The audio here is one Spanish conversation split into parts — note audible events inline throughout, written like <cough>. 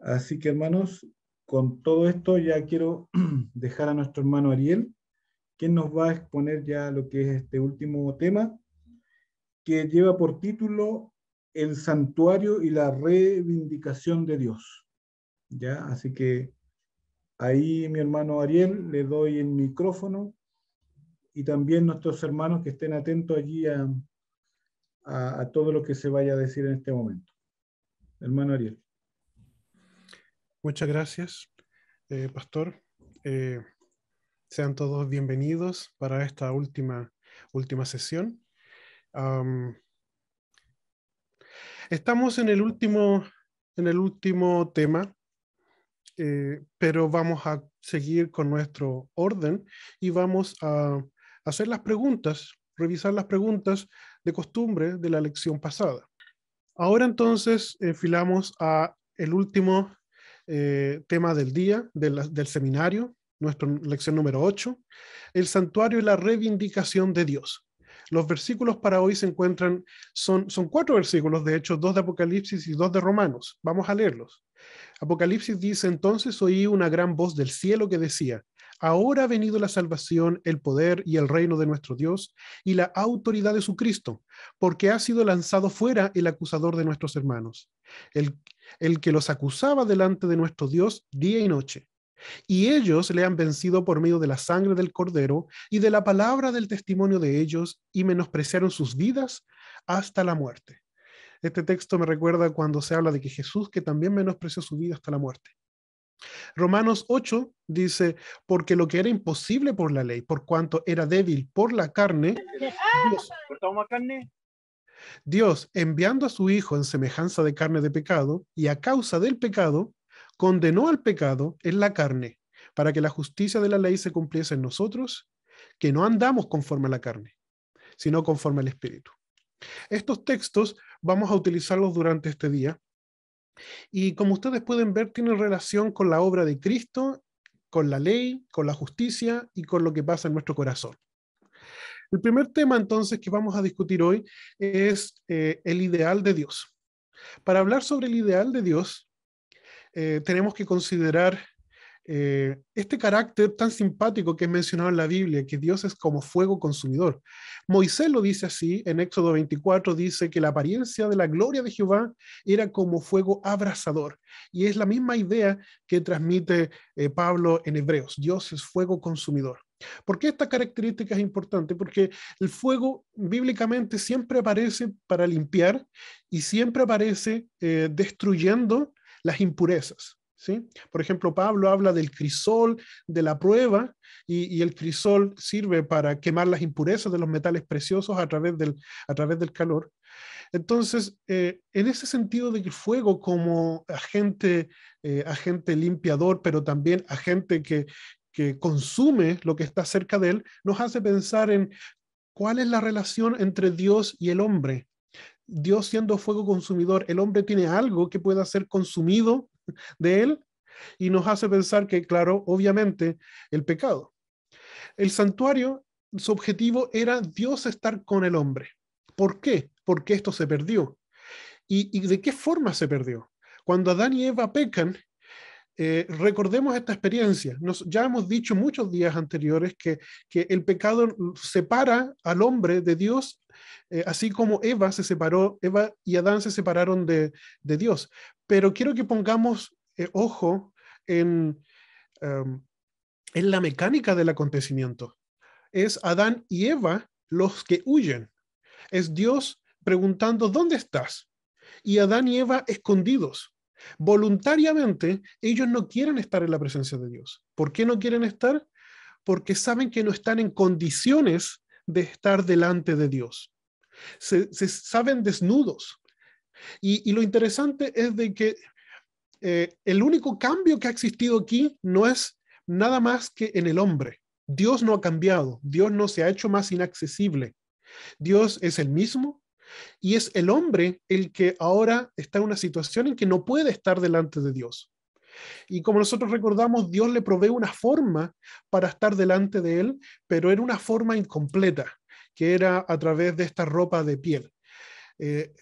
Así que hermanos, con todo esto ya quiero <clears throat> dejar a nuestro hermano Ariel, quien nos va a exponer ya lo que es este último tema, que lleva por título El santuario y la reivindicación de Dios. ¿Ya? Así que ahí mi hermano Ariel le doy el micrófono y también nuestros hermanos que estén atentos allí a todo lo que se vaya a decir en este momento. Hermano Ariel. Muchas gracias, eh, Pastor. Eh, sean todos bienvenidos para esta última, última sesión. estamos en el último, en el último tema, eh, pero vamos a seguir con nuestro orden y vamos a hacer las preguntas, revisar las preguntas de costumbre de la lección pasada. Ahora entonces enfilamos a el último eh, tema del día del, seminario, nuestra lección número 8, el santuario y la reivindicación de Dios. Los versículos para hoy se encuentran, son, son cuatro versículos, de hecho, dos de Apocalipsis y dos de Romanos. Vamos a leerlos. Apocalipsis dice entonces oí una gran voz del cielo que decía, Ahora ha venido la salvación, el poder y el reino de nuestro Dios y la autoridad de su Cristo, porque ha sido lanzado fuera el acusador de nuestros hermanos, el, el que los acusaba delante de nuestro Dios día y noche. Y ellos le han vencido por medio de la sangre del cordero y de la palabra del testimonio de ellos y menospreciaron sus vidas hasta la muerte. Este texto me recuerda cuando se habla de que Jesús, que también menospreció su vida hasta la muerte. Romanos 8 dice, porque lo que era imposible por la ley, por cuanto era débil por la carne, Dios, Dios, enviando a su Hijo en semejanza de carne de pecado, y a causa del pecado, condenó al pecado en la carne, para que la justicia de la ley se cumpliese en nosotros, que no andamos conforme a la carne, sino conforme al Espíritu. Estos textos vamos a utilizarlos durante este día y como ustedes pueden ver, tiene relación con la obra de Cristo, con la ley, con la justicia y con lo que pasa en nuestro corazón. El primer tema entonces que vamos a discutir hoy es eh, el ideal de Dios. Para hablar sobre el ideal de Dios, eh, tenemos que considerar eh, este carácter tan simpático que es mencionado en la Biblia, que Dios es como fuego consumidor. Moisés lo dice así, en Éxodo 24 dice que la apariencia de la gloria de Jehová era como fuego abrasador. Y es la misma idea que transmite eh, Pablo en Hebreos, Dios es fuego consumidor. ¿Por qué esta característica es importante? Porque el fuego bíblicamente siempre aparece para limpiar y siempre aparece eh, destruyendo las impurezas. Por ejemplo, Pablo habla del crisol, de la prueba, y, el crisol sirve para quemar las impurezas de los metales preciosos a través del, a través del calor. Entonces, eh, en ese sentido de que el fuego como agente, eh, agente limpiador, pero también agente que, que consume lo que está cerca de él, nos hace pensar en cuál es la relación entre Dios y el hombre. Dios siendo fuego consumidor, el hombre tiene algo que pueda ser consumido de Él y nos hace pensar que, claro, obviamente, el pecado. El santuario, su objetivo era Dios estar con el hombre. ¿Por qué? Porque esto se perdió. ¿Y, y de qué forma se perdió? Cuando Adán y Eva pecan, eh, recordemos esta experiencia. Nos, ya hemos dicho muchos días anteriores que, el pecado separa al hombre de Dios, eh, así como Eva se separó, Eva y Adán se separaron de, de Dios. Pero quiero que pongamos eh, ojo en, em, en la mecánica del acontecimiento. Es Adán y Eva los que huyen. Es Dios preguntando, ¿dónde estás? Y Adán y Eva escondidos. Voluntariamente, ellos no quieren estar en la presencia de Dios. ¿Por qué no quieren estar? Porque saben que no están en condiciones de estar delante de Dios. Se, saben desnudos. Y, lo interesante es de que eh, el único cambio que ha existido aquí no es nada más que en el hombre. Dios no ha cambiado, Dios no se ha hecho más inaccesible. Dios es el mismo, y es el hombre el que ahora está en una situación en que no puede estar delante de Dios. Y como nosotros recordamos, Dios le provee una forma para estar delante de él, pero era una forma incompleta, que era a través de esta ropa de piel. Eh,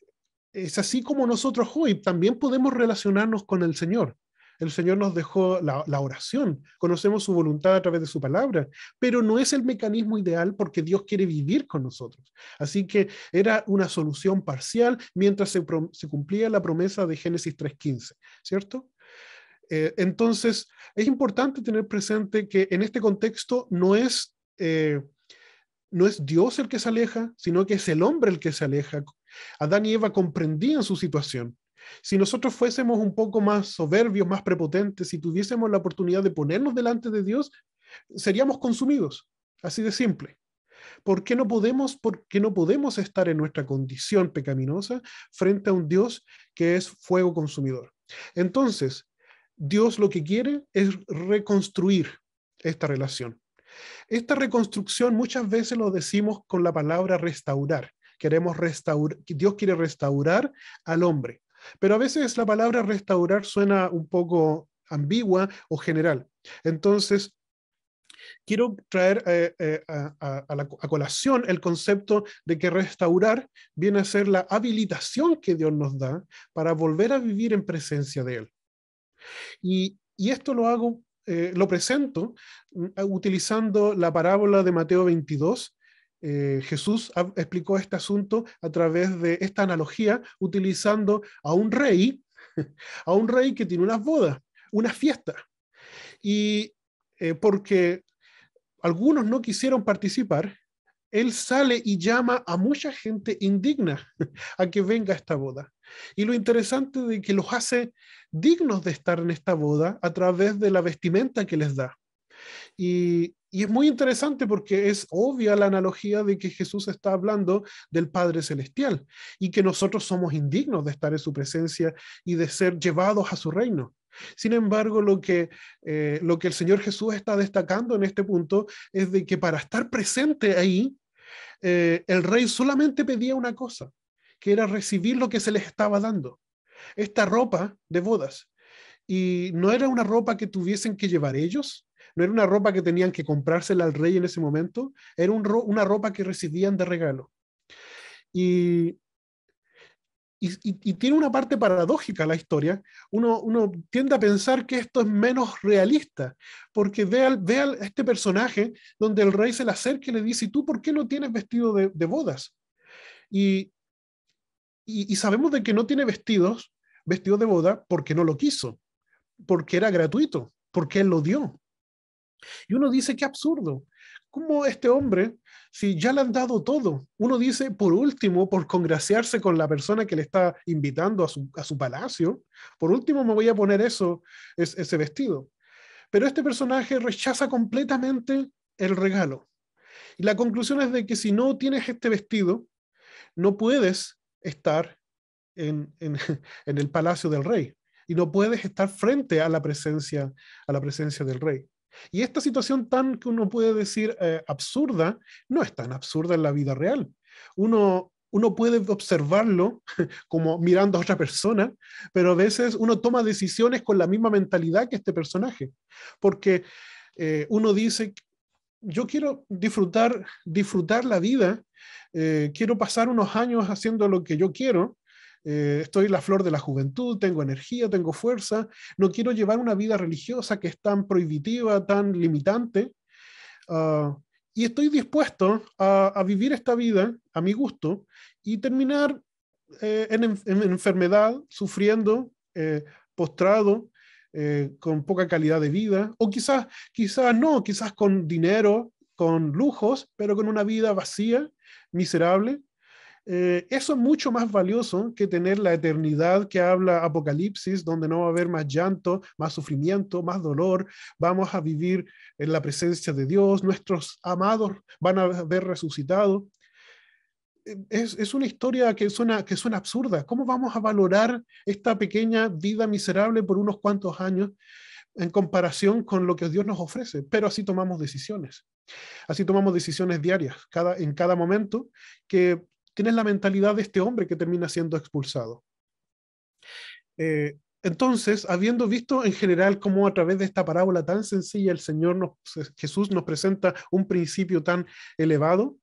es así como nosotros hoy también podemos relacionarnos con el Señor. El Señor nos dejó la, oración, conocemos su voluntad a través de su palabra, pero no es el mecanismo ideal porque Dios quiere vivir con nosotros. Así que era una solución parcial mientras se, cumplía la promesa de Génesis 3.15, ¿cierto? Eh, entonces, es importante tener presente que en este contexto no es... Eh, no es Dios el que se aleja, sino que es el hombre el que se aleja. Adán y Eva comprendían su situación, si nosotros fuésemos un poco más soberbios, más prepotentes, si tuviésemos la oportunidad de ponernos delante de Dios, seríamos consumidos, así de simple. ¿Por qué no podemos, no podemos estar en nuestra condición pecaminosa frente a un Dios que es fuego consumidor? Entonces, Dios lo que quiere es reconstruir esta relación. Esta reconstrucción muchas veces lo decimos con la palabra restaurar. Queremos restaurar, Dios quiere restaurar al hombre. Pero a veces la palabra restaurar suena un poco ambigua o general. Entonces, quiero traer eh, eh, a, la, colación el concepto de que restaurar viene a ser la habilitación que Dios nos da para volver a vivir en presencia de Él. Y, esto lo hago, eh, lo presento mm, utilizando la parábola de Mateo 22, eh, Jesús explicó este asunto a través de esta analogía, utilizando a un rey, <laughs> a un rey que tiene unas bodas, una fiesta Y eh, porque algunos no quisieron participar, él sale y llama a mucha gente indigna <laughs> a que venga a esta boda. Y lo interesante de que los hace dignos de estar en esta boda a través de la vestimenta que les da. Y y es muy interesante porque es obvia la analogía de que Jesús está hablando del Padre Celestial y que nosotros somos indignos de estar en su presencia y de ser llevados a su reino. Sin embargo, lo que, eh, lo que el Señor Jesús está destacando en este punto es de que para estar presente ahí, eh, el rey solamente pedía una cosa, que era recibir lo que se les estaba dando, esta ropa de bodas. Y no era una ropa que tuviesen que llevar ellos, no era una ropa que tenían que comprársela al rey en ese momento, era una ropa que recibían de regalo. Y, tiene una parte paradójica la historia. Uno, tiende a pensar que esto es menos realista, porque ve, este personaje donde el rey se le acerca y le dice, ¿y tú por qué no tienes vestido de, bodas? Y, sabemos de que no tiene vestidos, vestido de boda, porque no lo quiso, porque era gratuito, porque él lo dio. Y uno dice, qué absurdo. ¿Cómo este hombre, si ya le han dado todo? Uno dice, por último, por congraciarse con la persona que le está invitando a su, palacio, por último me voy a poner eso, ese vestido. Pero este personaje rechaza completamente el regalo. Y la conclusión es de que si no tienes este vestido, no puedes estar en, en el palacio del rey y no puedes estar frente a la presencia, a la presencia del rey. Y esta situación tan que uno puede decir eh, absurda, no es tan absurda en la vida real. Uno, puede observarlo <laughs> como mirando a otra persona, pero a veces uno toma decisiones con la misma mentalidad que este personaje, porque eh, uno dice, yo quiero disfrutar, disfrutar la vida, eh, quiero pasar unos años haciendo lo que yo quiero, eh, estoy la flor de la juventud, tengo energía, tengo fuerza, no quiero llevar una vida religiosa que es tan prohibitiva, tan limitante, ah, y estoy dispuesto a, vivir esta vida a mi gusto y terminar eh, en, enfermedad, sufriendo, eh, postrado, con poca calidad de vida, o quizás, quizás no, quizás con dinero, con lujos, pero con una vida vacía, miserable, eh, eso es mucho más valioso que tener la eternidad que habla Apocalipsis, donde no va a haber más llanto, más sufrimiento, más dolor. Vamos a vivir en la presencia de Dios, nuestros amados van a haber resucitado. Eh, es, una historia que suena, que suena absurda. ¿Cómo vamos a valorar esta pequeña vida miserable por unos cuantos años en comparación con lo que Dios nos ofrece? Pero así tomamos decisiones. Así tomamos decisiones diarias, cada, en cada momento, que tienes la mentalidad de este hombre que termina siendo expulsado. Eh, entonces, habiendo visto en general cómo a través de esta parábola tan sencilla el Señor Jesús nos presenta un principio tan elevado,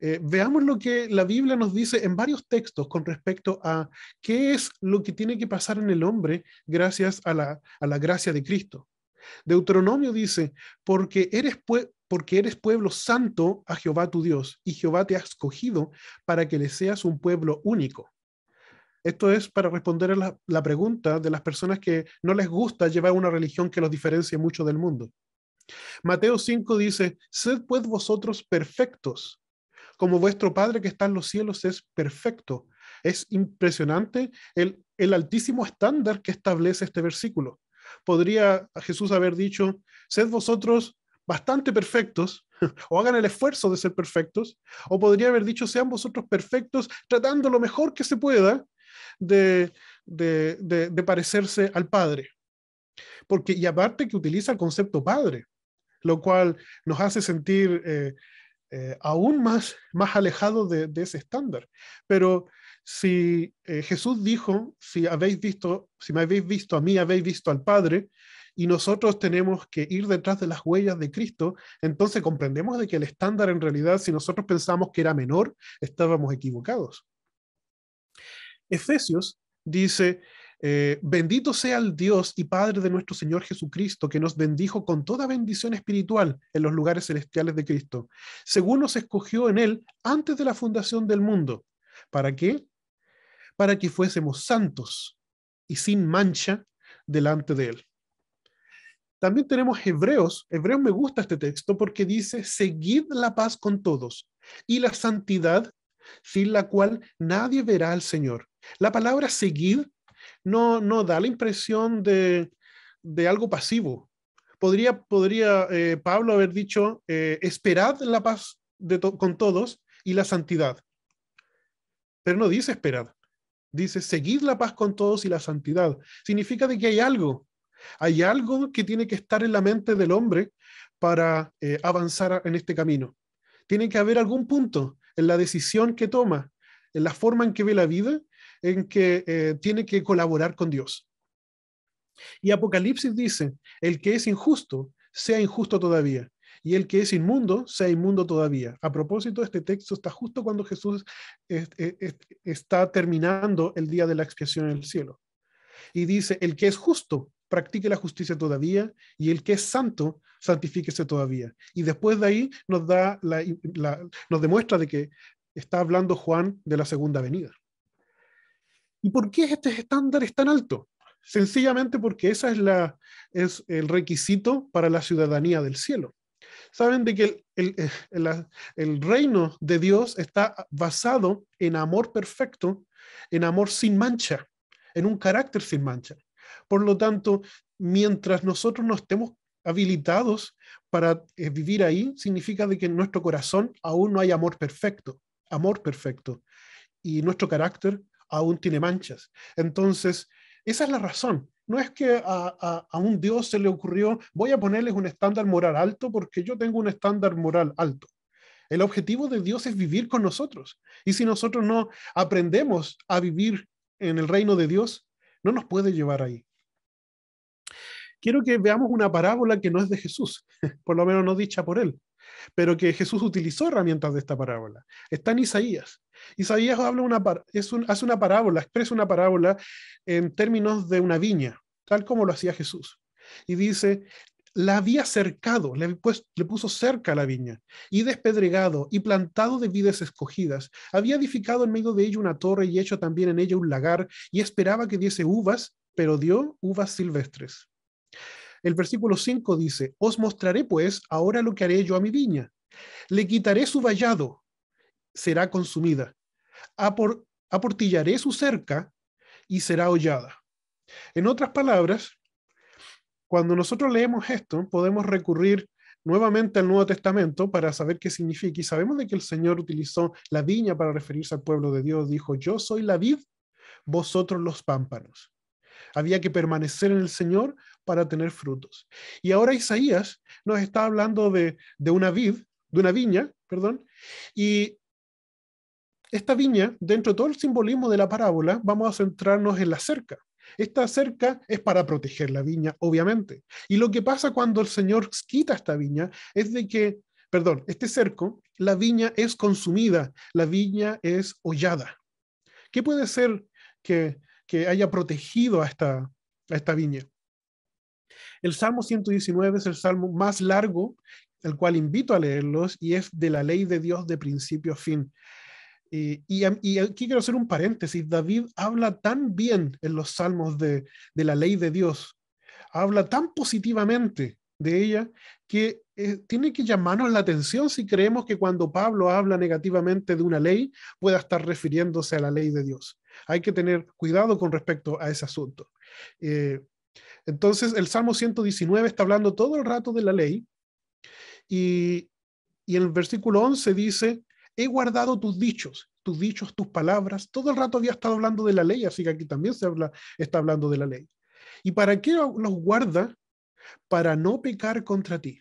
eh, veamos lo que la Biblia nos dice en varios textos con respecto a qué es lo que tiene que pasar en el hombre gracias a la, a la gracia de Cristo. Deuteronomio dice, porque eres, pues, porque eres pueblo santo a Jehová tu Dios, y Jehová te ha escogido para que le seas un pueblo único. Esto es para responder a la, pregunta de las personas que no les gusta llevar una religión que los diferencie mucho del mundo. Mateo 5 dice, sed pues vosotros perfectos, como vuestro Padre que está en los cielos es perfecto. Es impresionante el, el altísimo estándar que establece este versículo. Podría Jesús haber dicho, sed vosotros bastante perfectos, <laughs> o hagan el esfuerzo de ser perfectos, o podría haber dicho, sean vosotros perfectos, tratando lo mejor que se pueda de, parecerse al Padre. Porque, y aparte que utiliza el concepto Padre, lo cual nos hace sentir eh, eh, aún más, más alejados de, ese estándar. Pero si eh, Jesús dijo, si habéis visto, si me habéis visto a mí, habéis visto al Padre, y nosotros tenemos que ir detrás de las huellas de Cristo, entonces comprendemos de que el estándar en realidad, si nosotros pensamos que era menor, estábamos equivocados. Efesios dice, eh, bendito sea el Dios y Padre de nuestro Señor Jesucristo, que nos bendijo con toda bendición espiritual en los lugares celestiales de Cristo, según nos escogió en Él antes de la fundación del mundo. ¿Para qué? Para que fuésemos santos y sin mancha delante de Él. También tenemos Hebreos. Hebreos me gusta este texto porque dice, seguid la paz con todos y la santidad sin la cual nadie verá al Señor. La palabra seguid no, no da la impresión de, algo pasivo. Podría, podría eh, Pablo haber dicho, eh, esperad la paz de con todos y la santidad. Pero no dice esperad, dice seguid la paz con todos y la santidad. Significa de que hay algo hay algo que tiene que estar en la mente del hombre para eh, avanzar en este camino. Tiene que haber algún punto en la decisión que toma, en la forma en que ve la vida, en que eh, tiene que colaborar con Dios. Y Apocalipsis dice, el que es injusto, sea injusto todavía, y el que es inmundo, sea inmundo todavía. A propósito, este texto está justo cuando Jesús e, e, está terminando el día de la expiación en el cielo. Y dice, el que es justo, practique la justicia todavía, y el que es santo, santifíquese todavía. Y después de ahí nos, da nos demuestra de que está hablando Juan de la segunda venida. ¿Y por qué este estándar es tan alto? Sencillamente porque ese es, es el requisito para la ciudadanía del cielo. Saben de que el reino de Dios está basado en amor perfecto, en amor sin mancha, en un carácter sin mancha. Por lo tanto, mientras nosotros no estemos habilitados para eh, vivir ahí, significa de que en nuestro corazón aún no hay amor perfecto, amor perfecto, y nuestro carácter aún tiene manchas. Entonces, esa es la razón. No es que a, un Dios se le ocurrió, voy a ponerles un estándar moral alto porque yo tengo un estándar moral alto. El objetivo de Dios es vivir con nosotros. Y si nosotros no aprendemos a vivir en el reino de Dios, no nos puede llevar ahí. Quiero que veamos una parábola que no es de Jesús, <laughs> por lo menos no dicha por él, pero que Jesús utilizó herramientas de esta parábola. Está en Isaías. Isaías habla una, es hace una parábola, expresa una parábola en términos de una viña, tal como lo hacía Jesús. Y dice, la había cercado, le, puso cerca a la viña, y despedregado, y plantado de vides escogidas. Había edificado en medio de ella una torre y hecho también en ella un lagar, y esperaba que diese uvas, pero dio uvas silvestres. El versículo 5 dice, Os mostraré pues ahora lo que haré yo a mi viña. Le quitaré su vallado, será consumida. aportillaré su cerca y será hollada. En otras palabras, cuando nosotros leemos esto, podemos recurrir nuevamente al Nuevo Testamento para saber qué significa. Y sabemos de que el Señor utilizó la viña para referirse al pueblo de Dios. Dijo, yo soy la vid, vosotros los pámpanos. Había que permanecer en el Señor para tener frutos. Y ahora Isaías nos está hablando de, una vid, de una viña, perdón, y esta viña, dentro de todo el simbolismo de la parábola, vamos a centrarnos en la cerca, esta cerca es para proteger la viña, obviamente. Y lo que pasa cuando el Señor quita esta viña es de que, perdón, este cerco, la viña es consumida, la viña es hollada. ¿Qué puede ser que, haya protegido a esta, a esta viña? El Salmo 119 es el salmo más largo el cual invito a leerlos, y es de la ley de Dios de principio a fin. Eh, y, aquí quiero hacer un paréntesis. David habla tan bien en los salmos de, la ley de Dios, habla tan positivamente de ella que eh, tiene que llamarnos la atención si creemos que cuando Pablo habla negativamente de una ley pueda estar refiriéndose a la ley de Dios. Hay que tener cuidado con respecto a ese asunto. Eh, entonces, el Salmo 119 está hablando todo el rato de la ley y, y en el versículo 11 dice, he guardado tus dichos, tus dichos, tus palabras. Todo el rato había estado hablando de la ley, así que aquí también se habla, está hablando de la ley. ¿Y para qué los guarda? Para no pecar contra ti.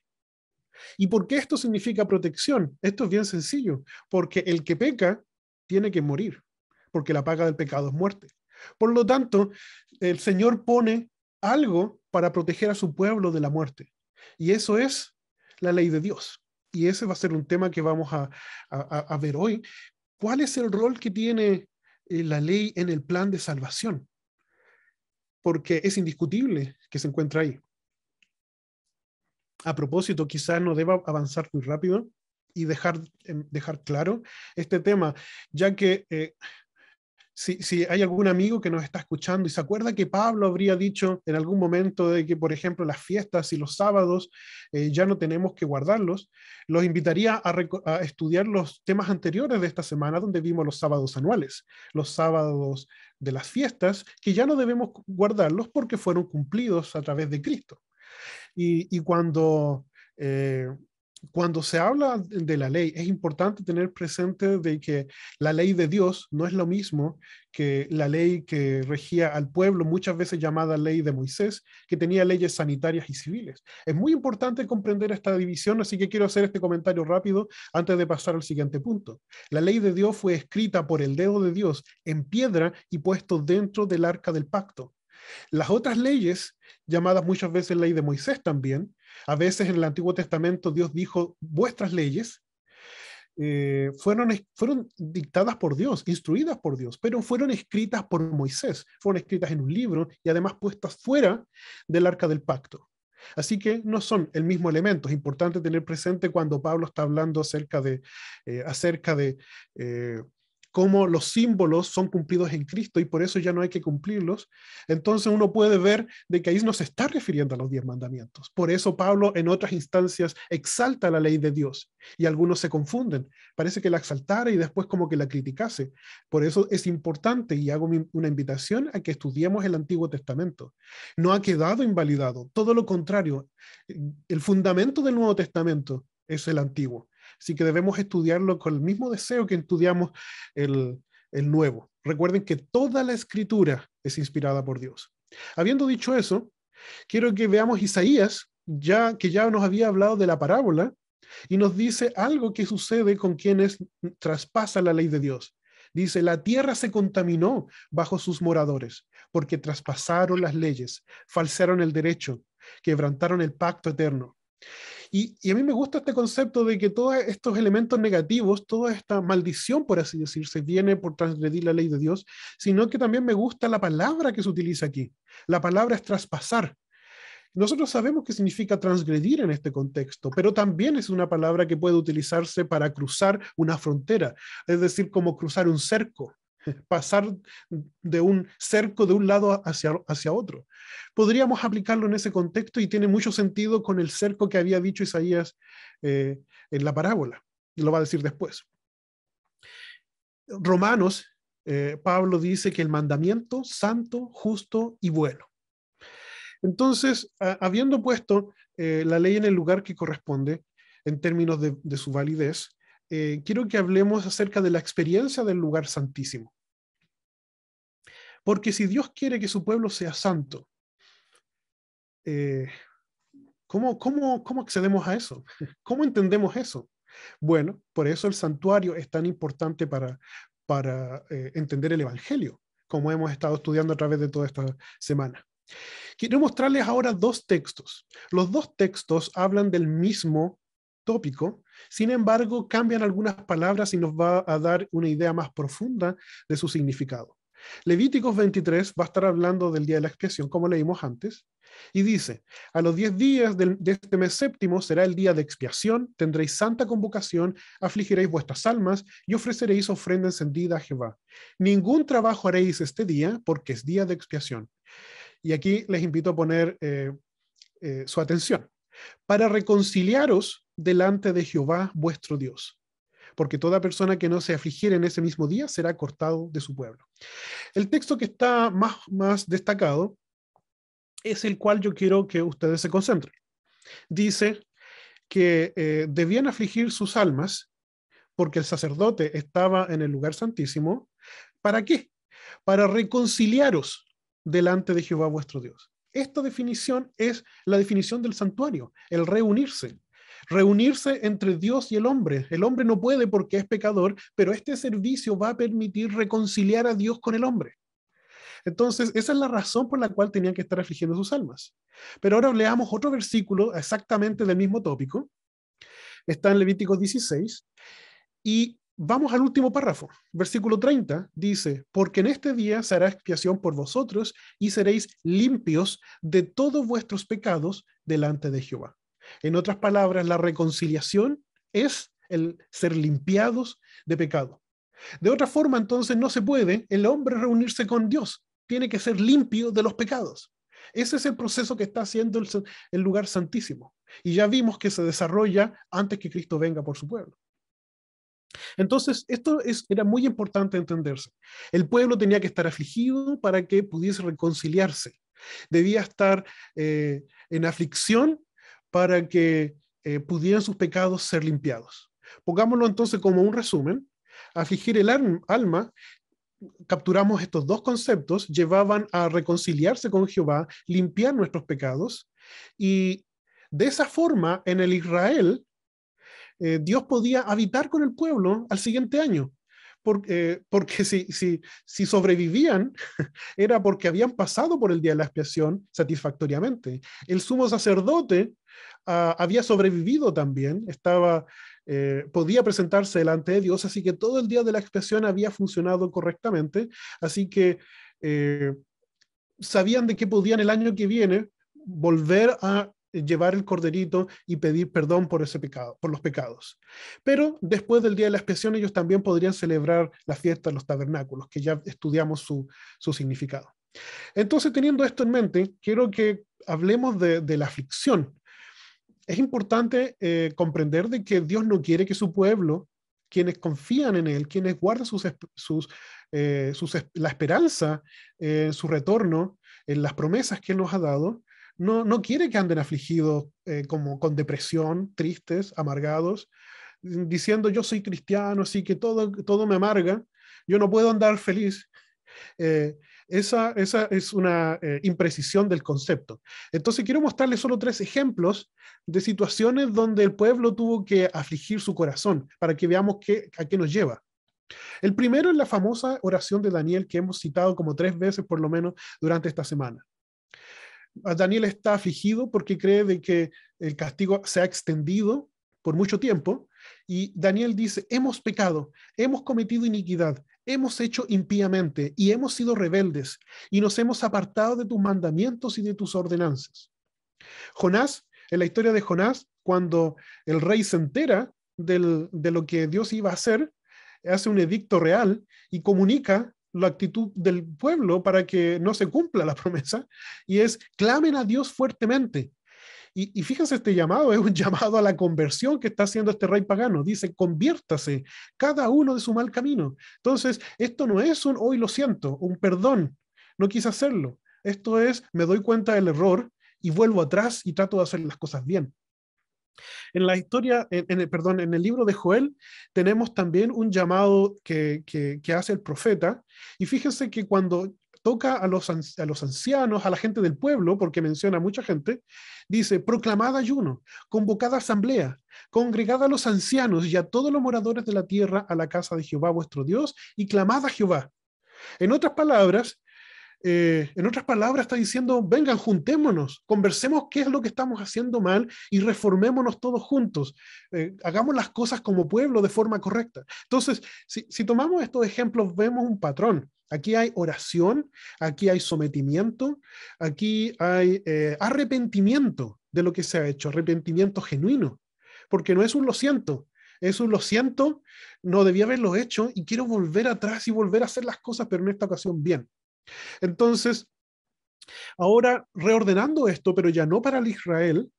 ¿Y por qué esto significa protección? Esto es bien sencillo, porque el que peca tiene que morir, porque la paga del pecado es muerte. Por lo tanto, el Señor pone algo para proteger a su pueblo de la muerte. Y eso es la ley de Dios y ese va a ser un tema que vamos a, ver hoy, ¿cuál es el rol que tiene eh, la ley en el plan de salvación? Porque es indiscutible que se encuentra ahí. A propósito, quizás no deba avanzar muy rápido y dejar, em, dejar claro este tema, ya que eh, si, hay algún amigo que nos está escuchando y se acuerda que Pablo habría dicho en algún momento de que, por ejemplo, las fiestas y los sábados eh, ya no tenemos que guardarlos, los invitaría a, estudiar los temas anteriores de esta semana donde vimos los sábados anuales, los sábados de las fiestas, que ya no debemos guardarlos porque fueron cumplidos a través de Cristo. Y, cuando... Eh, cuando se habla de la ley, es importante tener presente de que la ley de Dios no es lo mismo que la ley que regía al pueblo, muchas veces llamada ley de Moisés, que tenía leyes sanitarias y civiles. Es muy importante comprender esta división, así que quiero hacer este comentario rápido antes de pasar al siguiente punto. La ley de Dios fue escrita por el dedo de Dios en piedra y puesto dentro del arca del pacto. Las otras leyes, llamadas muchas veces ley de Moisés también, a veces en el Antiguo Testamento Dios dijo, vuestras leyes eh, fueron, fueron dictadas por Dios, instruidas por Dios, pero fueron escritas por Moisés, fueron escritas en un libro y además puestas fuera del arca del pacto. Así que no son el mismo elemento. Es importante tener presente cuando Pablo está hablando acerca de, eh, acerca de eh, cómo los símbolos son cumplidos en Cristo y por eso ya no hay que cumplirlos, entonces uno puede ver de que ahí no se está refiriendo a los diez mandamientos. Por eso Pablo en otras instancias exalta la ley de Dios y algunos se confunden. Parece que la exaltara y después como que la criticase. Por eso es importante y hago una invitación a que estudiemos el Antiguo Testamento. No ha quedado invalidado, todo lo contrario. El fundamento del Nuevo Testamento es el Antiguo. Así que debemos estudiarlo con el mismo deseo que estudiamos el, nuevo. Recuerden que toda la escritura es inspirada por Dios. Habiendo dicho eso, quiero que veamos Isaías, ya que ya nos había hablado de la parábola, y nos dice algo que sucede con quienes traspasan la ley de Dios. Dice, la tierra se contaminó bajo sus moradores, porque traspasaron las leyes, falsearon el derecho, quebrantaron el pacto eterno. Y, a mí me gusta este concepto de que todos estos elementos negativos, toda esta maldición, por así se viene por transgredir la ley de Dios, sino que también me gusta la palabra que se utiliza aquí. La palabra es traspasar. Nosotros sabemos qué significa transgredir en este contexto, pero también es una palabra que puede utilizarse para cruzar una frontera, es decir, como cruzar un cerco pasar de un cerco de un lado hacia, hacia otro. Podríamos aplicarlo en ese contexto y tiene mucho sentido con el cerco que había dicho Isaías eh, en la parábola, lo va a decir después. Romanos, eh, Pablo dice que el mandamiento santo, justo y bueno. Entonces, habiendo puesto eh, la ley en el lugar que corresponde en términos de su validez, eh, quiero que hablemos acerca de la experiencia del lugar santísimo. Porque si Dios quiere que su pueblo sea santo, eh, ¿cómo, accedemos a eso? <laughs> ¿Cómo entendemos eso? Bueno, por eso el santuario es tan importante para, eh, entender el Evangelio, como hemos estado estudiando a través de toda esta semana. Quiero mostrarles ahora dos textos. Los dos textos hablan del mismo tópico, sin embargo cambian algunas palabras y nos va a dar una idea más profunda de su significado. Levíticos 23 va a estar hablando del día de la expiación, como leímos antes, y dice, a los diez días de este mes séptimo será el día de expiación, tendréis santa convocación, afligiréis vuestras almas y ofreceréis ofrenda encendida a Jehová. Ningún trabajo haréis este día porque es día de expiación. Y aquí les invito a poner eh, eh, su atención para reconciliaros delante de Jehová vuestro Dios. Porque toda persona que no se afligiera en ese mismo día será cortado de su pueblo. El texto que está más, más destacado es el cual yo quiero que ustedes se concentren. Dice que eh, debían afligir sus almas porque el sacerdote estaba en el lugar santísimo. ¿Para qué? Para reconciliaros delante de Jehová vuestro Dios. Esta definición es la definición del santuario, el reunirse. Reunirse entre Dios y el hombre. El hombre no puede porque es pecador, pero este servicio va a permitir reconciliar a Dios con el hombre. Entonces, esa es la razón por la cual tenían que estar afligiendo sus almas. Pero ahora leamos otro versículo exactamente del mismo tópico. Está en Levítico 16. Y Vamos al último párrafo. Versículo 30 dice, porque en este día se hará expiación por vosotros y seréis limpios de todos vuestros pecados delante de Jehová. En otras palabras, la reconciliación es el ser limpiados de pecado. De otra forma, entonces, no se puede el hombre reunirse con Dios. Tiene que ser limpio de los pecados. Ese es el proceso que está haciendo el, el lugar santísimo. Y ya vimos que se desarrolla antes que Cristo venga por su pueblo. Entonces, esto era muy importante entenderse. El pueblo tenía que estar afligido para que pudiese reconciliarse. Debía estar eh, en aflicción para que eh, pudieran sus pecados ser limpiados. Pongámoslo entonces como un resumen. Afligir el alma capturamos estos dos conceptos, llevaban a reconciliarse con Jehová, limpiar nuestros pecados, y de esa forma en el Israel eh, Dios podía habitar con el pueblo al siguiente año. Eh, porque, porque <laughs> si, si, si, sobrevivían, <laughs> era porque habían pasado por el día de la expiación satisfactoriamente. El sumo sacerdote ah, había sobrevivido también, estaba, eh, podía presentarse delante de Dios, así que todo el día de la expiación había funcionado correctamente. Así que sabían de qué podían el año que viene volver a eh, llevar el corderito y pedir perdón por ese pecado, por los pecados. Pero después del día de la expiación ellos también podrían celebrar la fiesta de los tabernáculos, que ya estudiamos su, significado. Entonces, teniendo esto en mente, quiero que hablemos de, la aflicción. Es importante eh, comprender de que Dios no quiere que su pueblo, quienes confían en Él, quienes guardan sus, eh, la esperanza en su retorno, en las promesas que Él nos ha dado, no, quiere que anden afligidos eh, como con depresión, tristes, amargados, diciendo yo soy cristiano, así que todo, todo me amarga, yo no puedo andar feliz. Eh, esa, esa, es una eh, imprecisión del concepto. Entonces quiero mostrarles solo tres ejemplos de situaciones donde el pueblo tuvo que afligir su corazón para que veamos a qué nos lleva. El primero es la famosa oración de Daniel que hemos citado como tres veces por lo menos durante esta semana. Daniel está afligido porque cree de que el castigo se ha extendido por mucho tiempo y Daniel dice, hemos pecado, hemos cometido iniquidad, hemos hecho impíamente y hemos sido rebeldes y nos hemos apartado de tus mandamientos y de tus ordenanzas. Jonás, en la historia de Jonás, cuando el rey se entera de lo que Dios iba a hacer, hace un edicto real y comunica la actitud del pueblo para que no se cumpla la promesa, y es clamen a Dios fuertemente. Y, y fíjense, este llamado es un <laughs> llamado a la conversión que está haciendo este rey pagano. Dice, conviértase cada uno de su mal camino. Entonces, esto no es un hoy lo siento, un perdón, no quise hacerlo. Esto es, me doy cuenta del error y vuelvo atrás y trato de hacer las cosas bien. En la historia, en, el, perdón, en el libro de Joel tenemos también un llamado que, hace el profeta. Y fíjense que cuando toca a los, a los ancianos, a la gente del pueblo, porque menciona mucha gente, dice, proclamad ayuno, convocad asamblea, congregad a los ancianos y a todos los moradores de la tierra a la casa de Jehová vuestro Dios y clamad a Jehová. En otras palabras, eh, en otras palabras, está diciendo, vengan, juntémonos, conversemos qué es lo que estamos haciendo mal y reformémonos todos juntos, eh, hagamos las cosas como pueblo de forma correcta. Entonces, si, tomamos estos ejemplos, vemos un patrón. Aquí hay oración, aquí hay sometimiento, aquí hay eh, arrepentimiento de lo que se ha hecho, arrepentimiento genuino, porque no es un lo siento, es un lo siento, no debía haberlo hecho y quiero volver atrás y volver a hacer las cosas, pero en esta ocasión bien. Entonces, ahora reordenando esto, pero ya no para el Israel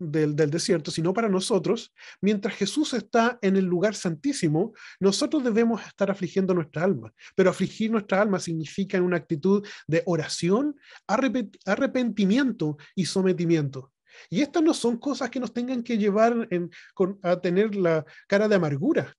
del, desierto, sino para nosotros, mientras Jesús está en el lugar santísimo, nosotros debemos estar afligiendo nuestra alma. Pero afligir nuestra alma significa una actitud de oración, arrepentimiento y sometimiento. Y estas no son cosas que nos tengan que llevar a tener la cara de amargura.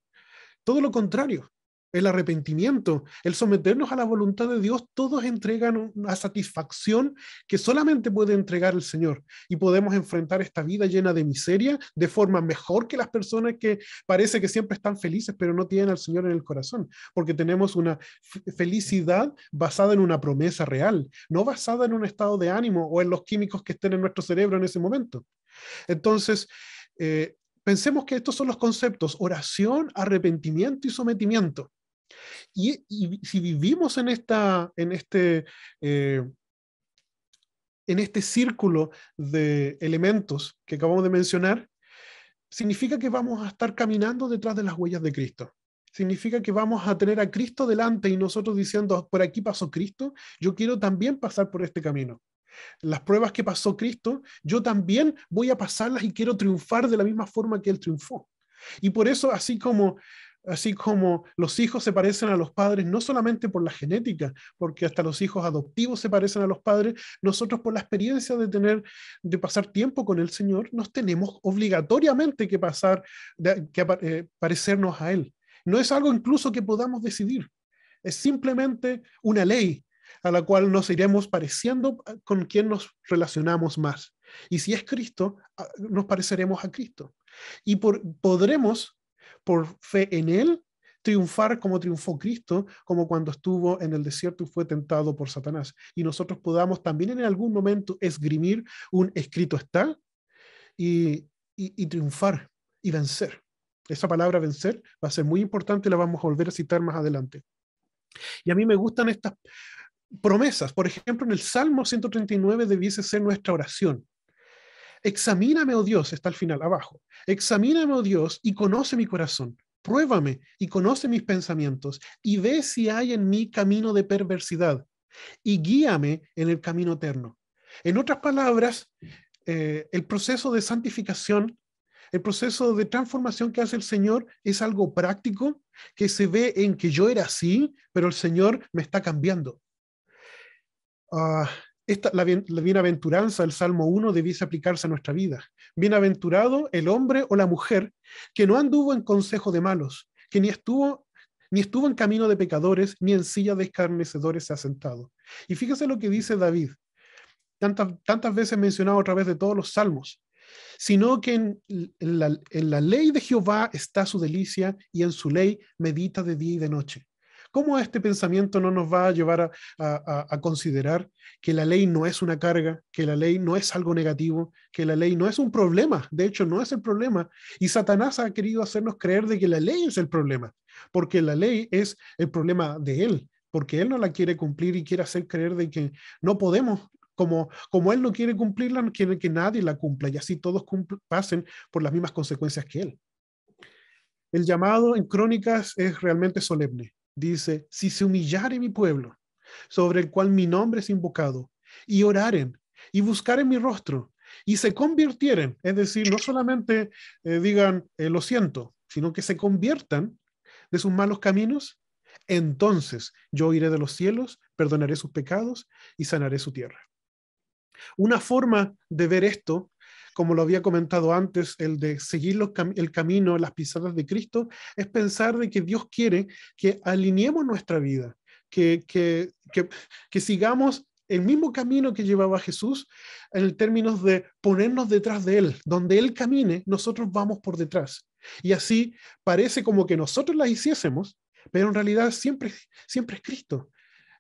Todo lo contrario, el arrepentimiento, el someternos a la voluntad de Dios, todos entregan una satisfacción que solamente puede entregar el Señor. Y podemos enfrentar esta vida llena de miseria de forma mejor que las personas que parece que siempre están felices, pero no tienen al Señor en el corazón, porque tenemos una felicidad basada en una promesa real, no basada en un estado de ánimo o en los químicos que estén en nuestro cerebro en ese momento. Entonces, eh, pensemos que estos son los conceptos, oración, arrepentimiento y sometimiento. Y, si vivimos en, esta, en este... Eh, en este círculo de elementos que acabamos de mencionar, significa que vamos a estar caminando detrás de las huellas de Cristo. Significa que vamos a tener a Cristo delante y nosotros diciendo, por aquí pasó Cristo, yo quiero también pasar por este camino. Las pruebas que pasó Cristo, yo también voy a pasarlas y quiero triunfar de la misma forma que Él triunfó. Y por eso, así como así como los hijos se parecen a los padres no solamente por la genética, porque hasta los hijos adoptivos se parecen a los padres, nosotros por la experiencia de tener de pasar tiempo con el Señor nos tenemos obligatoriamente que pasar que eh, parecernos a él. No es algo incluso que podamos decidir. Es simplemente una ley a la cual nos iremos pareciendo ah, con quien nos relacionamos más. Y si es Cristo, ah, nos pareceremos a Cristo. Y podremos por fe en Él, triunfar como triunfó Cristo, como cuando estuvo en el desierto y fue tentado por Satanás. Y nosotros podamos también en algún momento esgrimir un escrito está y, triunfar y vencer. Esa palabra vencer va a ser muy importante, la vamos a volver a citar más adelante. Y a mí me gustan estas promesas. Por ejemplo, en el Salmo 139 debiese ser nuestra oración. Examíname, oh Dios, está al final, abajo. Examíname, oh Dios, y conoce mi corazón. Pruébame y conoce mis pensamientos y ve si hay en mí camino de perversidad y guíame en el camino eterno. En otras palabras, eh, el proceso de santificación, el proceso de transformación que hace el Señor es algo práctico que se ve en que yo era así, pero el Señor me está cambiando. ah la, bienaventuranza el Salmo 1 debiese aplicarse a nuestra vida. Bienaventurado el hombre o la mujer que no anduvo en consejo de malos, que ni estuvo ni estuvo en camino de pecadores, ni en silla de escarnecedores se ha sentado. Y fíjese lo que dice David, tantas, tantas veces mencionado a través de todos los salmos, sino que en la ley de Jehová está su delicia y en su ley medita de día y de noche. ¿Cómo este pensamiento no nos va a llevar a, considerar que la ley no es una carga, que la ley no es algo negativo, que la ley no es un problema? De hecho, no es el problema. Y Satanás ha querido hacernos creer de que la ley es el problema, porque la ley es el problema de él, porque él no la quiere cumplir y quiere hacer creer de que no podemos como, como, él no quiere cumplirla, no quiere que nadie la cumpla y así todos pasen por las mismas consecuencias que él. El llamado en Crónicas es realmente solemne dice, si se humillare mi pueblo, sobre el cual mi nombre es invocado, y oraren, y buscaren mi rostro, y se convirtieren, es decir, no solamente eh, digan, eh, lo siento, sino que se conviertan de sus malos caminos, entonces yo iré de los cielos, perdonaré sus pecados y sanaré su tierra. Una forma de ver esto como lo había comentado antes, el de seguir el camino, las pisadas de Cristo, es pensar de que Dios quiere que alineemos nuestra vida, que, que, que, sigamos el mismo camino que llevaba Jesús en términos de ponernos detrás de Él. Donde Él camine, nosotros vamos por detrás. Y así parece como que nosotros las hiciésemos, pero en realidad siempre, siempre es Cristo.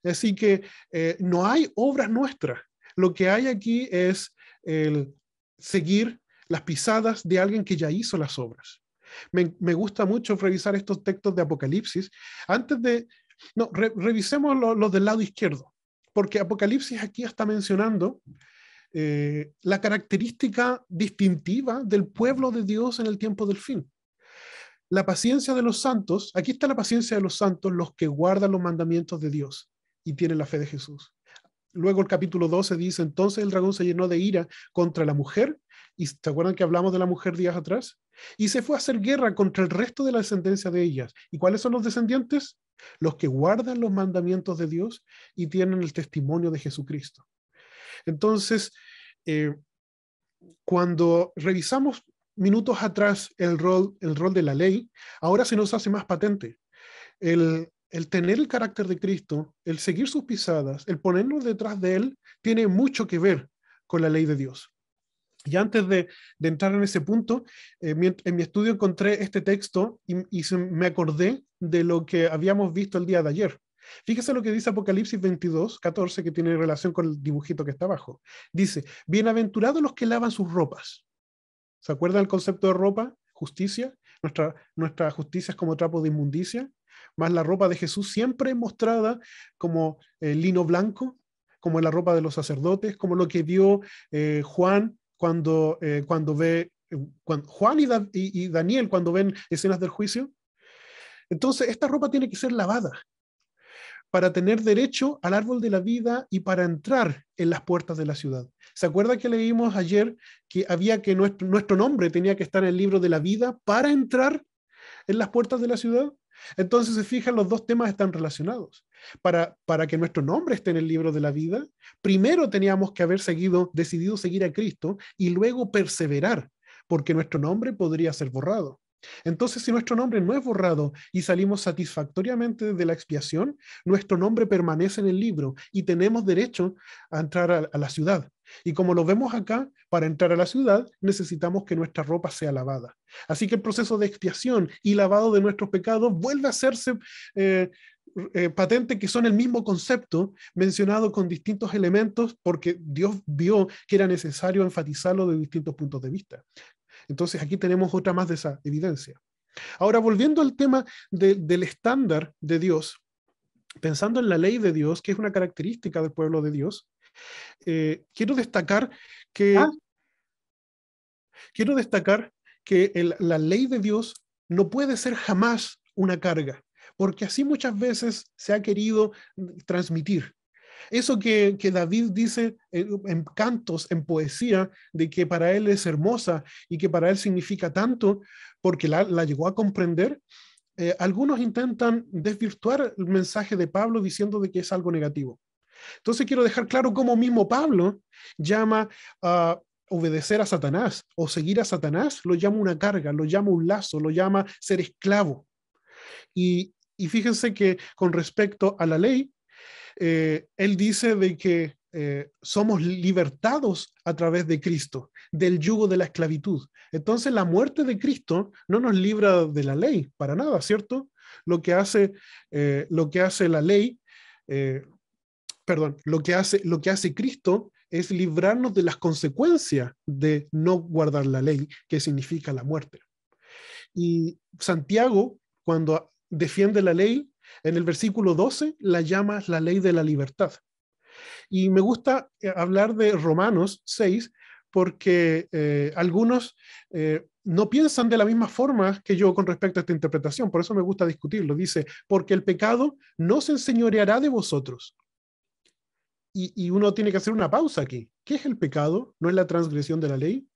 Así que eh, no hay obras nuestras. Lo que hay aquí es el seguir las pisadas de alguien que ya hizo las obras. Me, gusta mucho revisar estos textos de Apocalipsis. Antes de, no, revisemos los del lado izquierdo, porque Apocalipsis aquí está mencionando eh, la característica distintiva del pueblo de Dios en el tiempo del fin. La paciencia de los santos, aquí está la paciencia de los santos, los que guardan los mandamientos de Dios y tienen la fe de Jesús. Luego el capítulo 12 dice, entonces el dragón se llenó de ira contra la mujer, y ¿se acuerdan que hablamos de la mujer días atrás? Y se fue a hacer guerra contra el resto de la descendencia de ellas. ¿Y cuáles son los descendientes? Los que guardan los mandamientos de Dios y tienen el testimonio de Jesucristo. Entonces, eh, cuando revisamos minutos atrás el rol, el rol de la ley, ahora se nos hace más patente. El, el tener el carácter de Cristo, el seguir sus pisadas, el ponernos detrás de Él, tiene mucho que ver con la ley de Dios. Y antes de, entrar en ese punto, eh, en mi estudio encontré este texto y, me acordé de lo que habíamos visto el día de ayer. Fíjese lo que dice Apocalipsis 22, 14, que tiene relación con el dibujito que está abajo. Dice, bienaventurados los que lavan sus ropas. ¿Se acuerdan el concepto de ropa? Justicia. Nuestra, nuestra justicia es como trapo de inmundicia más la ropa de Jesús siempre mostrada como eh, lino blanco, como la ropa de los sacerdotes, como lo que vio eh, Juan cuando, eh, cuando ve, Juan y, Daniel cuando ven escenas del juicio. Entonces, esta ropa tiene que ser lavada para tener derecho al árbol de la vida y para entrar en las puertas de la ciudad. ¿Se acuerda que leímos ayer que había que nuestro nombre tenía que estar en el libro de la vida para entrar en las puertas de la ciudad? Entonces, se fijan, los dos temas están relacionados. Para, que nuestro nombre esté en el libro de la vida, primero teníamos que haber seguido, decidido seguir a Cristo y luego perseverar, porque nuestro nombre podría ser borrado. Entonces, si nuestro nombre no es borrado y salimos satisfactoriamente de la expiación, nuestro nombre permanece en el libro y tenemos derecho a entrar a la ciudad, y como lo vemos acá, para entrar a la ciudad necesitamos que nuestra ropa sea lavada. Así que el proceso de expiación y lavado de nuestros pecados vuelve a hacerse eh, eh, patente que son el mismo concepto mencionado con distintos elementos porque Dios vio que era necesario enfatizarlo de distintos puntos de vista. Entonces aquí tenemos otra más de esa evidencia. Ahora, volviendo al tema del estándar de Dios, pensando en la ley de Dios, que es una característica del pueblo de Dios, eh, quiero destacar que, ah. quiero destacar que la ley de Dios no puede ser jamás una carga, porque así muchas veces se ha querido transmitir. Eso que, David dice en, cantos, en poesía, de que para él es hermosa y que para él significa tanto, porque la, llegó a comprender, eh, algunos intentan desvirtuar el mensaje de Pablo diciendo de que es algo negativo. Entonces quiero dejar claro cómo mismo Pablo llama a obedecer a Satanás o seguir a Satanás, lo llama una carga, lo llama un lazo, lo llama ser esclavo. Y, fíjense que con respecto a la ley, eh, él dice de que eh, somos libertados a través de Cristo, del yugo de la esclavitud. Entonces la muerte de Cristo no nos libra de la ley, para nada, ¿cierto? Lo que hace, eh, lo que hace la ley, perdón, lo que hace, lo que hace Cristo es librarnos de las consecuencias de no guardar la ley, que significa la muerte. Y Santiago, cuando defiende la ley, en el versículo 12 la llama la ley de la libertad. Y me gusta eh, hablar de Romanos 6 porque eh, algunos eh, no piensan de la misma forma que yo con respecto a esta interpretación, por eso me gusta discutirlo. Dice, porque el pecado no se enseñoreará de vosotros, y, uno tiene que hacer una pausa aquí. ¿Qué es el pecado? ¿No es la transgresión de la ley?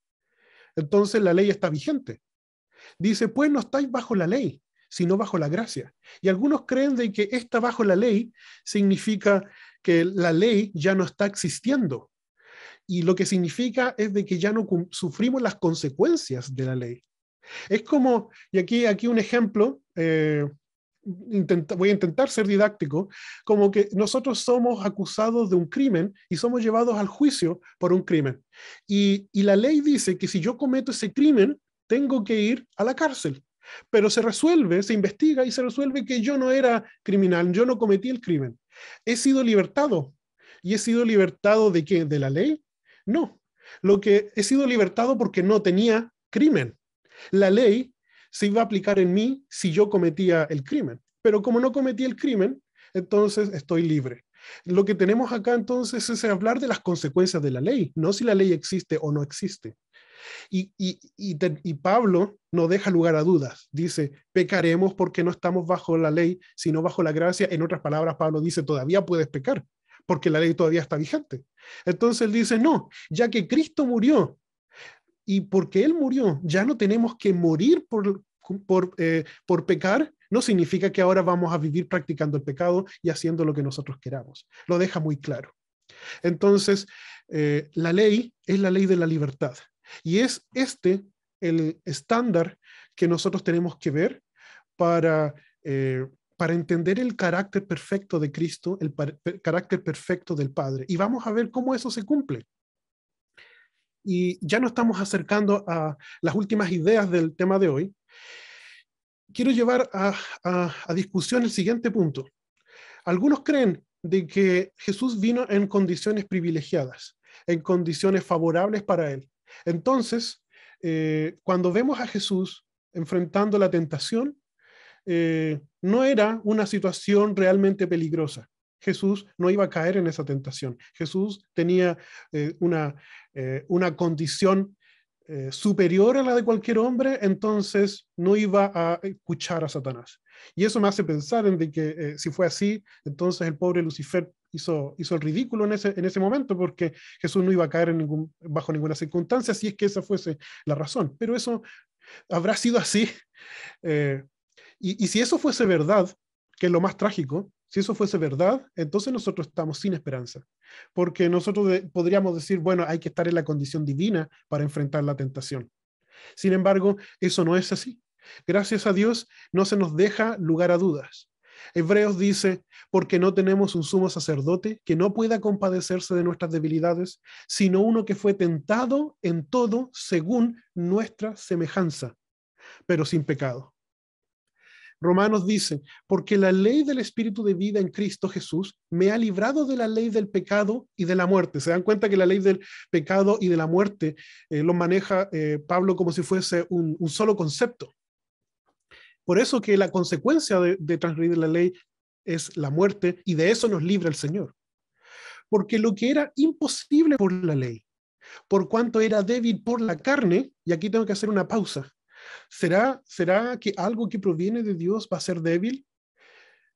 Entonces la ley está vigente. Dice, pues no estáis bajo la ley, sino bajo la gracia. Y algunos creen de que está bajo la ley significa que la ley ya no está existiendo. Y lo que significa es de que ya no sufrimos las consecuencias de la ley. Es como, y aquí, aquí un ejemplo, eh, voy a intentar ser didáctico, como que nosotros somos acusados de un crimen y somos llevados al juicio por un crimen. Y, y la ley dice que si yo cometo ese crimen, tengo que ir a la cárcel. Pero se resuelve, se investiga y se resuelve que yo no era criminal, yo no cometí el crimen. He sido libertado. ¿Y he sido libertado de qué? ¿De la ley? No. Lo que he sido libertado porque no tenía crimen. La ley se iba a aplicar en mí si yo cometía el crimen. Pero como no cometí el crimen, entonces estoy libre. Lo que tenemos acá entonces es hablar de las consecuencias de la ley, no si la ley existe o no existe. Y, Pablo no deja lugar a dudas. Dice, pecaremos porque no estamos bajo la ley, sino bajo la gracia. En otras palabras, Pablo dice, todavía puedes pecar porque la ley todavía está vigente. Entonces él dice, no, ya que Cristo murió y porque Él murió, ya no tenemos que morir por, eh, por, pecar, no significa que ahora vamos a vivir practicando el pecado y haciendo lo que nosotros queramos. Lo deja muy claro. Entonces, eh, la ley es la ley de la libertad y es este el estándar que nosotros tenemos que ver para, eh, para entender el carácter perfecto de Cristo, el carácter perfecto del Padre. Y vamos a ver cómo eso se cumple y ya nos estamos acercando a las últimas ideas del tema de hoy, quiero llevar a, discusión el siguiente punto. Algunos creen de que Jesús vino en condiciones privilegiadas, en condiciones favorables para él. Entonces, eh, cuando vemos a Jesús enfrentando la tentación, eh, no era una situación realmente peligrosa. Jesús no iba a caer en esa tentación. Jesús tenía eh, eh, una, condición eh, superior a la de cualquier hombre, entonces no iba a escuchar a Satanás. Y eso me hace pensar en que si fue así, entonces el pobre Lucifer hizo, hizo el ridículo en ese, momento porque Jesús no iba a caer bajo ninguna circunstancia si es que esa fuese la razón. Pero eso habrá sido así. y, y, si eso fuese verdad, que es lo más trágico, si eso fuese verdad, entonces nosotros estamos sin esperanza, porque nosotros podríamos decir, bueno, hay que estar en la condición divina para enfrentar la tentación. Sin embargo, eso no es así. Gracias a Dios no se nos deja lugar a dudas. Hebreos dice, porque no tenemos un sumo sacerdote que no pueda compadecerse de nuestras debilidades, sino uno que fue tentado en todo según nuestra semejanza, pero sin pecado. Romanos dice, porque la ley del Espíritu de vida en Cristo Jesús me ha librado de la ley del pecado y de la muerte. Se dan cuenta que la ley del pecado y de la muerte eh, lo maneja eh, Pablo como si fuese un, solo concepto. Por eso que la consecuencia de, de transgredir la ley es la muerte y de eso nos libra el Señor. Porque lo que era imposible por la ley, por cuanto era débil por la carne, y aquí tengo que hacer una pausa, ¿Será, será que algo que proviene de Dios va a ser débil?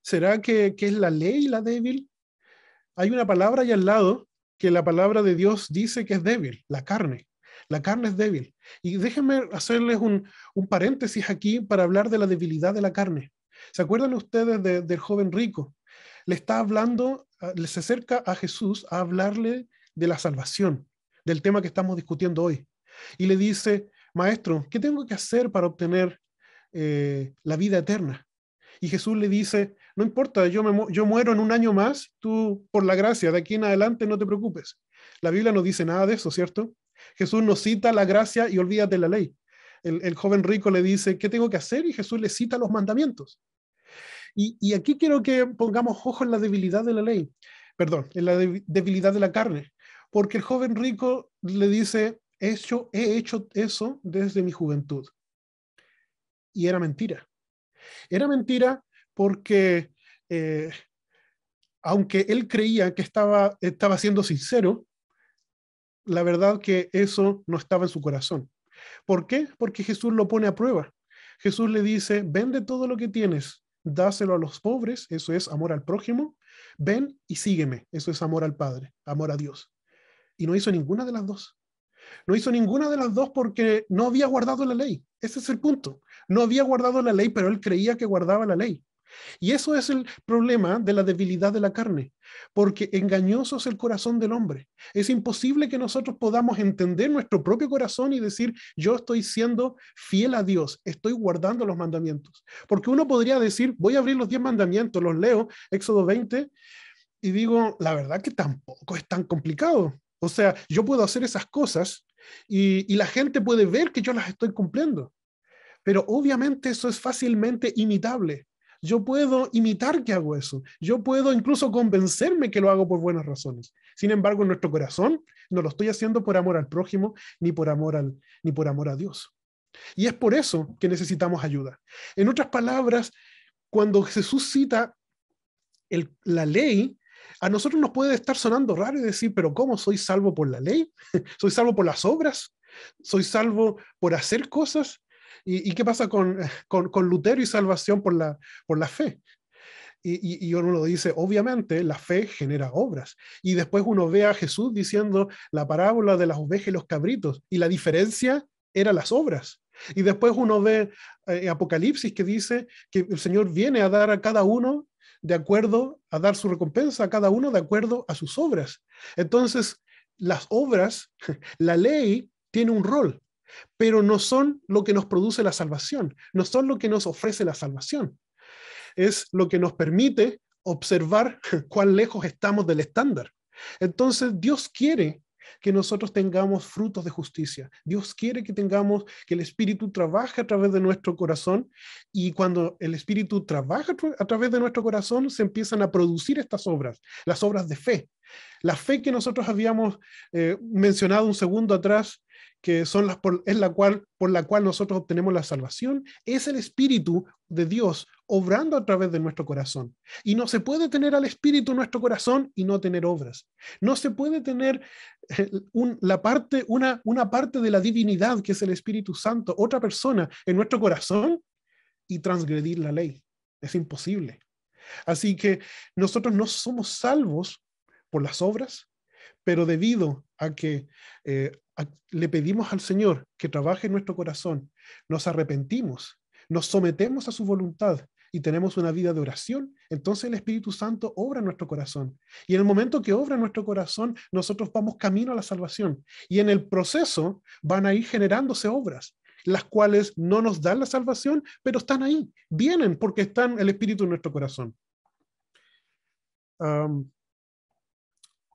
¿Será que, es la ley la débil? Hay una palabra ahí al lado que la palabra de Dios dice que es débil, la carne. La carne es débil. Y déjenme hacerles un, paréntesis aquí para hablar de la debilidad de la carne. ¿Se acuerdan ustedes del joven rico? Le está hablando, ah, se acerca a Jesús a hablarle de la salvación, del tema que estamos discutiendo hoy. Y le dice, Maestro, ¿qué tengo que hacer para obtener eh, la vida eterna? Y Jesús le dice, no importa, yo, muero en un año más, tú por la gracia, de aquí en adelante no te preocupes. La Biblia no dice nada de eso, ¿cierto? Jesús nos cita la gracia y olvídate la ley. El, joven rico le dice, ¿qué tengo que hacer? Y Jesús le cita los mandamientos. Y, y aquí quiero que pongamos ojo en la debilidad de la ley, perdón, en la debilidad de la carne, porque el joven rico le dice, he hecho eso desde mi juventud. Y era mentira. Era mentira porque eh, aunque él creía que estaba, estaba siendo sincero, la verdad que eso no estaba en su corazón. ¿Por qué? Porque Jesús lo pone a prueba. Jesús le dice, vende todo lo que tienes, dáselo a los pobres, eso es amor al prójimo, ven y sígueme, eso es amor al Padre, amor a Dios. Y no hizo ninguna de las dos. No hizo ninguna de las dos porque no había guardado la ley. Ese es el punto. No había guardado la ley, pero él creía que guardaba la ley. Y eso es el problema de la debilidad de la carne, porque engañoso es el corazón del hombre. Es imposible que nosotros podamos entender nuestro propio corazón y decir, yo estoy siendo fiel a Dios, estoy guardando los mandamientos. Porque uno podría decir, voy a abrir los diez mandamientos, los leo, Éxodo 20, y digo, la verdad que tampoco es tan complicado. O sea, yo puedo hacer esas cosas y, la gente puede ver que yo las estoy cumpliendo. Pero obviamente eso es fácilmente imitable. Yo puedo imitar que hago eso. Yo puedo incluso convencerme que lo hago por buenas razones. Sin embargo, en nuestro corazón no lo estoy haciendo por amor al prójimo ni por amor, al, ni por amor a Dios. Y es por eso que necesitamos ayuda. En otras palabras, cuando Jesús cita la ley, a nosotros nos puede estar sonando raro y decir, pero ¿cómo soy salvo por la ley? <laughs> ¿Soy salvo por las obras? ¿Soy salvo por hacer cosas? ¿Y, qué pasa <laughs> con, con, Lutero y salvación por la, por la fe? Y, y, uno lo dice, obviamente la fe genera obras. Y después uno ve a Jesús diciendo la parábola de las ovejas y los cabritos, y la diferencia era las obras. Y después uno ve eh, Apocalipsis que dice que el Señor viene a dar a cada uno de acuerdo a dar su recompensa a cada uno de acuerdo a sus obras. Entonces, las obras, <laughs> la ley tiene un rol, pero no son lo que nos produce la salvación, no son lo que nos ofrece la salvación. Es lo que nos permite observar <laughs> cuán lejos estamos del estándar. Entonces, Dios quiere que nosotros tengamos frutos de justicia. Dios quiere que tengamos, que el Espíritu trabaje a través de nuestro corazón y cuando el Espíritu trabaja a través de nuestro corazón se empiezan a producir estas obras, las obras de fe. La fe que nosotros habíamos eh, mencionado un segundo atrás, que son las es la cual, por la cual nosotros obtenemos la salvación, es el Espíritu de Dios obrando a través de nuestro corazón. Y no se puede tener al Espíritu en nuestro corazón y no tener obras. No se puede tener eh, un, la parte, una, una parte de la divinidad que es el Espíritu Santo, otra persona en nuestro corazón y transgredir la ley. Es imposible. Así que nosotros no somos salvos por las obras, pero debido a que eh, le pedimos al Señor que trabaje en nuestro corazón, nos arrepentimos, nos sometemos a su voluntad y tenemos una vida de oración, entonces el Espíritu Santo obra en nuestro corazón. Y en el momento que obra en nuestro corazón, nosotros vamos camino a la salvación. Y en el proceso van a ir generándose obras, las cuales no nos dan la salvación, pero están ahí, vienen porque están el Espíritu en nuestro corazón.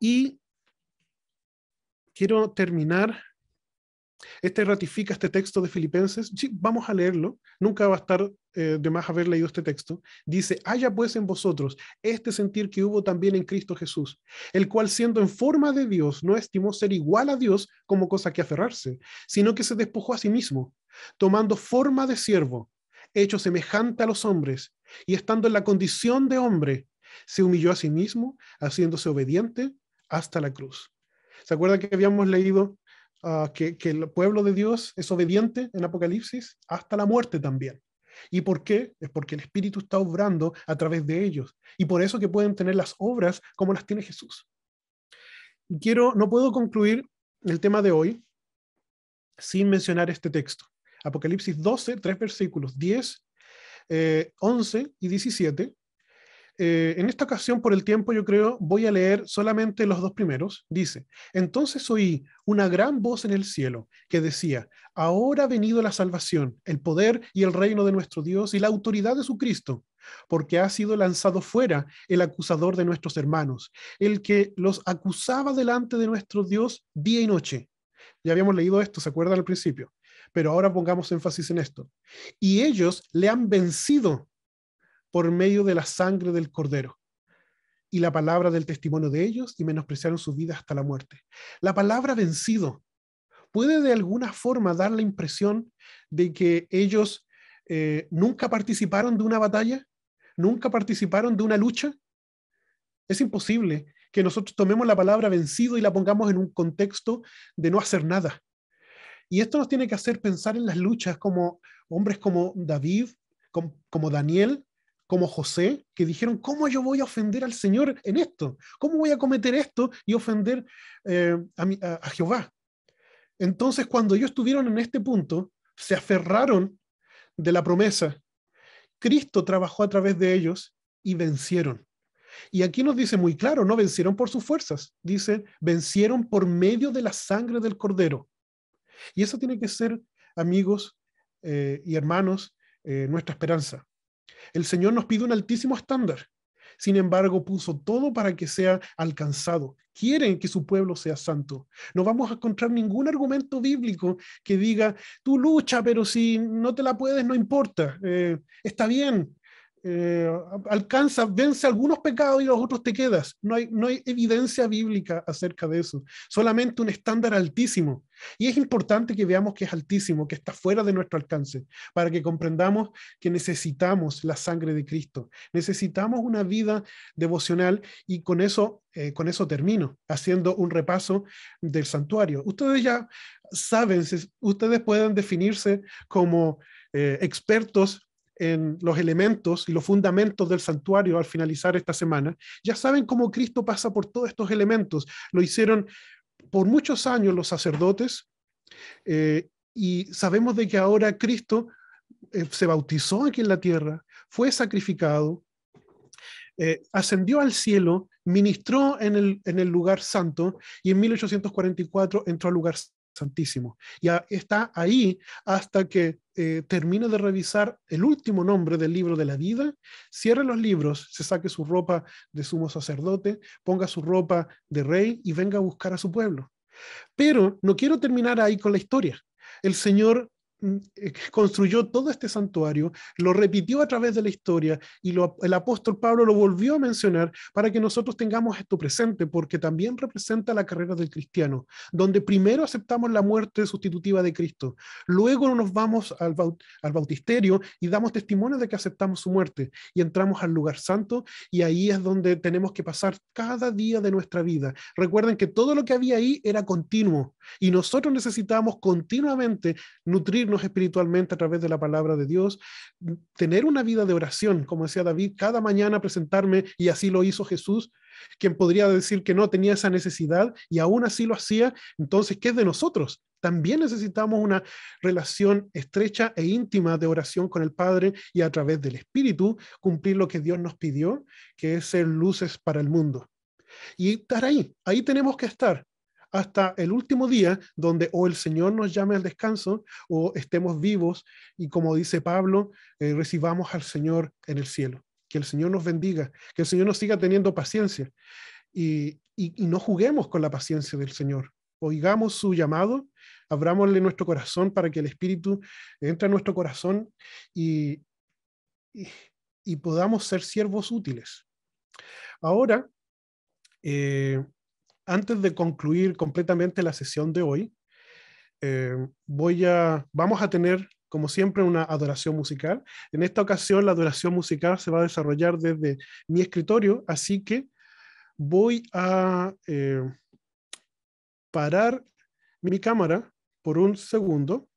y quiero terminar este ratifica este texto de Filipenses. vamos a leerlo. Nunca va a estar eh, de más haber leído este texto. Dice, haya pues en vosotros este sentir que hubo también en Cristo Jesús, el cual siendo en forma de Dios no estimó ser igual a Dios como cosa que aferrarse, sino que se despojó a sí mismo, tomando forma de siervo, hecho semejante a los hombres, y estando en la condición de hombre, se humilló a sí mismo, haciéndose obediente hasta la cruz. ¿Se acuerda que habíamos leído Ah, que, el pueblo de Dios es obediente en Apocalipsis hasta la muerte también. ¿Y por qué? Es porque el Espíritu está obrando a través de ellos. Y por eso que pueden tener las obras como las tiene Jesús. Quiero, no puedo concluir el tema de hoy sin mencionar este texto. Apocalipsis 12, tres versículos, 10, 11 eh, y 17, eh, en esta ocasión, por el tiempo, yo creo, voy a leer solamente los dos primeros. Dice, entonces oí una gran voz en el cielo que decía, ahora ha venido la salvación, el poder y el reino de nuestro Dios y la autoridad de su Cristo, porque ha sido lanzado fuera el acusador de nuestros hermanos, el que los acusaba delante de nuestro Dios día y noche. Ya habíamos leído esto, ¿se acuerdan al principio? Pero ahora pongamos énfasis en esto. Y ellos le han vencido por medio de la sangre del cordero y la palabra del testimonio de ellos y menospreciaron su vida hasta la muerte. La palabra vencido puede de alguna forma dar la impresión de que ellos eh, nunca participaron de una batalla, nunca participaron de una lucha. Es imposible que nosotros tomemos la palabra vencido y la pongamos en un contexto de no hacer nada. Y esto nos tiene que hacer pensar en las luchas como hombres como David, como Daniel, como José, que dijeron, ¿cómo yo voy a ofender al Señor en esto? ¿Cómo voy a cometer esto y ofender eh, a, Jehová? Entonces, cuando ellos estuvieron en este punto, se aferraron de la promesa. Cristo trabajó a través de ellos y vencieron. Y aquí nos dice muy claro, no vencieron por sus fuerzas, dice, vencieron por medio de la sangre del cordero. Y eso tiene que ser, amigos eh, y hermanos, eh, nuestra esperanza. El Señor nos pide un altísimo estándar. Sin embargo, puso todo para que sea alcanzado. Quieren que su pueblo sea santo. No vamos a encontrar ningún argumento bíblico que diga, tú lucha, pero si no te la puedes, no importa. Eh, está bien, eh, alcanza, vence algunos pecados y los otros te quedas. No hay, no hay evidencia bíblica acerca de eso, solamente un estándar altísimo. Y es importante que veamos que es altísimo, que está fuera de nuestro alcance, para que comprendamos que necesitamos la sangre de Cristo, necesitamos una vida devocional y con eso, eh, con eso termino, haciendo un repaso del santuario. Ustedes ya saben, ustedes pueden definirse como eh, expertos en los elementos y los fundamentos del santuario al finalizar esta semana, ya saben cómo Cristo pasa por todos estos elementos. Lo hicieron por muchos años los sacerdotes eh, y sabemos de que ahora Cristo eh, se bautizó aquí en la tierra, fue sacrificado, eh, ascendió al cielo, ministró en el, en el lugar santo y en 1844 entró al lugar Santísimo. Y está ahí hasta que eh, termine de revisar el último nombre del libro de la vida, cierre los libros, se saque su ropa de sumo sacerdote, ponga su ropa de rey y venga a buscar a su pueblo. Pero no quiero terminar ahí con la historia. El Señor Mm, eh, construyó todo este santuario, lo repitió a través de la historia y el apóstol Pablo lo volvió a mencionar para que nosotros tengamos esto presente, porque también representa la carrera del cristiano, donde primero aceptamos la muerte sustitutiva de Cristo, luego nos vamos al, al bautisterio y damos testimonio de que aceptamos su muerte y entramos al lugar santo y ahí es donde tenemos que pasar cada día de nuestra vida. Recuerden que todo lo que había ahí era continuo y nosotros necesitamos continuamente nutrirnos espiritualmente a través de la palabra de Dios, tener una vida de oración, como decía David, cada mañana presentarme, y así lo hizo Jesús, quien podría decir que no tenía esa necesidad y aún así lo hacía, entonces, ¿qué es de nosotros? También necesitamos una relación estrecha e íntima de oración con el Padre y a través del Espíritu cumplir lo que Dios nos pidió, que es ser luces para el mundo. Y estar ahí, ahí tenemos que estar, hasta el último día donde o el Señor nos llame al descanso o estemos vivos y como dice Pablo, eh, recibamos al Señor en el cielo. Que el Señor nos bendiga, que el Señor nos siga teniendo paciencia y, no juguemos con la paciencia del Señor. Oigamos su llamado, abramosle nuestro corazón para que el Espíritu entre a nuestro corazón y, y, podamos ser siervos útiles. Ahora, eh, antes de concluir completamente la sesión de hoy, eh, voy a, vamos a tener, como siempre, una adoración musical. En esta ocasión, la adoración musical se va a desarrollar desde mi escritorio, así que voy a eh, parar mi cámara por un segundo